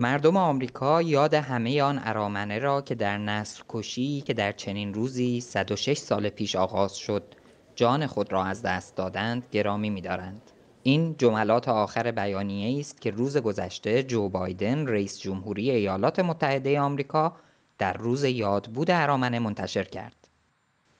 مردم آمریکا یاد همه آن ارامنه را که در نسل کشی که در چنین روزی 106 سال پیش آغاز شد جان خود را از دست دادند گرامی می‌دارند. این جملات آخر بیانیه است که روز گذشته جو بایدن رئیس جمهوری ایالات متحده آمریکا در روز یادبود ارامنه منتشر کرد.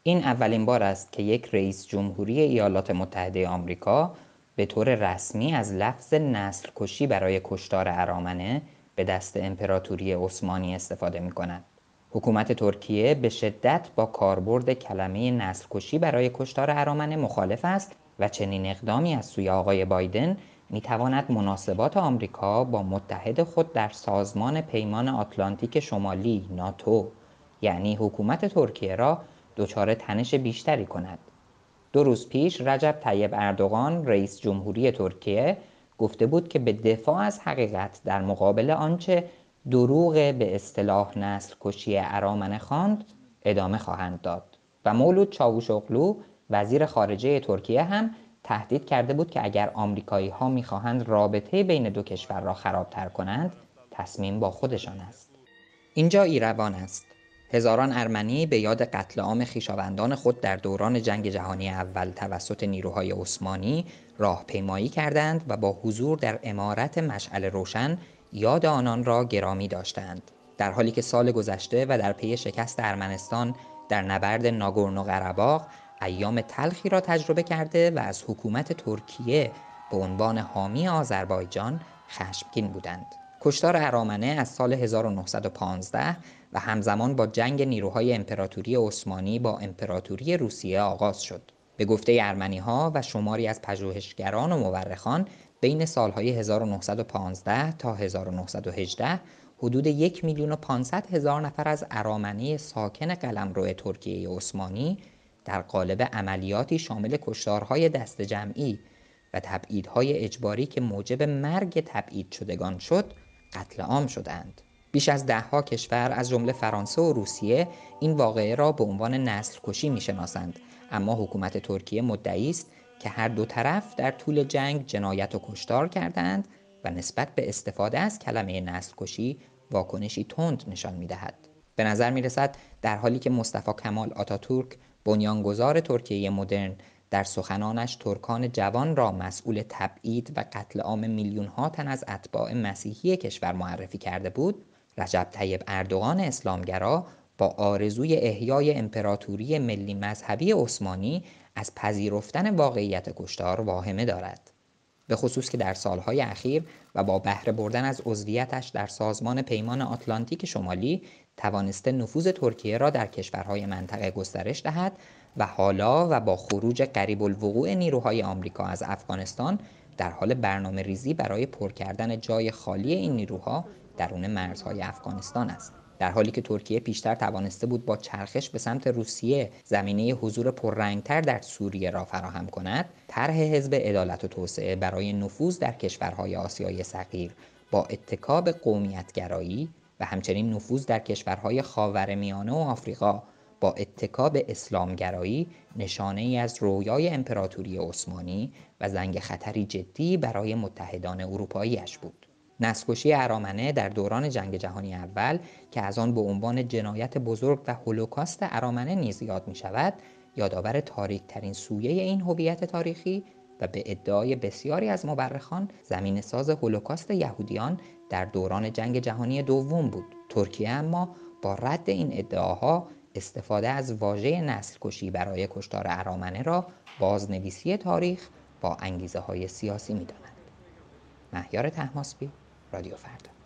این اولین بار است که یک رئیس جمهوری ایالات متحده آمریکا به طور رسمی از لفظ نسل کشی برای کشتار ارامنه به دست امپراتوری عثمانی استفاده می کند. حکومت ترکیه به شدت با کاربرد کلمه نسل کشی برای کشتار ارامنه مخالف است و چنین اقدامی از سوی آقای بایدن می تواند مناسبات آمریکا با متحد خود در سازمان پیمان آتلانتیک شمالی ناتو یعنی حکومت ترکیه را دچار تنش بیشتری کند. دو روز پیش رجب طیب اردوغان رئیس جمهوری ترکیه گفته بود که به دفاع از حقیقت در مقابل آنچه دروغ به اصطلاح نسل کشی ارامنه خواند ادامه خواهند داد و مولود اقلو وزیر خارجه ترکیه هم تهدید کرده بود که اگر آمریکایی ها میخواهند رابطه بین دو کشور را خرابتر کنند تصمیم با خودشان است اینجا ایروان است هزاران ارمنی به یاد قتل عام خویشاوندان خود در دوران جنگ جهانی اول توسط نیروهای عثمانی راهپیمایی کردند و با حضور در امارت مشعل روشن یاد آنان را گرامی داشتند در حالی که سال گذشته و در پی شکست ارمنستان در نبرد ناگورنو قرباغ ایام تلخی را تجربه کرده و از حکومت ترکیه به عنوان حامی آذربایجان خشمگین بودند کشتار ارامنه از سال 1915 و همزمان با جنگ نیروهای امپراتوری عثمانی با امپراتوری روسیه آغاز شد. به گفته ارمنی ها و شماری از پژوهشگران و مورخان بین سالهای 1915 تا 1918 حدود یک میلیون و هزار نفر از ارامنه ساکن قلمرو ترکیه عثمانی در قالب عملیاتی شامل کشتارهای دست جمعی و تبعیدهای اجباری که موجب مرگ تبعید شدگان شد قتل عام شدند. بیش از دهها کشور از جمله فرانسه و روسیه این واقعه را به عنوان نسل کشی می شناسند. اما حکومت ترکیه مدعی است که هر دو طرف در طول جنگ جنایت و کشتار کردند و نسبت به استفاده از کلمه نسل کشی واکنشی تند نشان می دهد. به نظر می رسد در حالی که مصطفی کمال آتاتورک بنیانگذار ترکیه مدرن در سخنانش ترکان جوان را مسئول تبعید و قتل عام ها تن از اتباع مسیحی کشور معرفی کرده بود رجب طیب اردوغان اسلامگرا با آرزوی احیای امپراتوری ملی مذهبی عثمانی از پذیرفتن واقعیت کشتار واهمه دارد به خصوص که در سالهای اخیر و با بهره بردن از عضویتش در سازمان پیمان آتلانتیک شمالی توانسته نفوذ ترکیه را در کشورهای منطقه گسترش دهد و حالا و با خروج قریب الوقوع نیروهای آمریکا از افغانستان در حال برنامه ریزی برای پر کردن جای خالی این نیروها درون مرزهای افغانستان است. در حالی که ترکیه پیشتر توانسته بود با چرخش به سمت روسیه زمینه حضور پررنگتر در سوریه را فراهم کند طرح حزب عدالت و توسعه برای نفوذ در کشورهای آسیای صغیر با اتکاب قومیتگرایی و همچنین نفوذ در کشورهای خاورمیانه و آفریقا با اتکا به اسلامگرایی نشانه ای از رویای امپراتوری عثمانی و زنگ خطری جدی برای متحدان اروپاییش بود. نسکشی ارامنه در دوران جنگ جهانی اول که از آن به عنوان جنایت بزرگ و هولوکاست ارامنه نیز یاد می شود، یادآور تاریک ترین سویه این هویت تاریخی و به ادعای بسیاری از مبرخان زمین ساز هولوکاست یهودیان در دوران جنگ جهانی دوم بود ترکیه اما با رد این ادعاها استفاده از واژه نسل کشی برای کشتار ارامنه را بازنویسی تاریخ با انگیزه های سیاسی می داند. مهیار تحماسبی رادیو فردا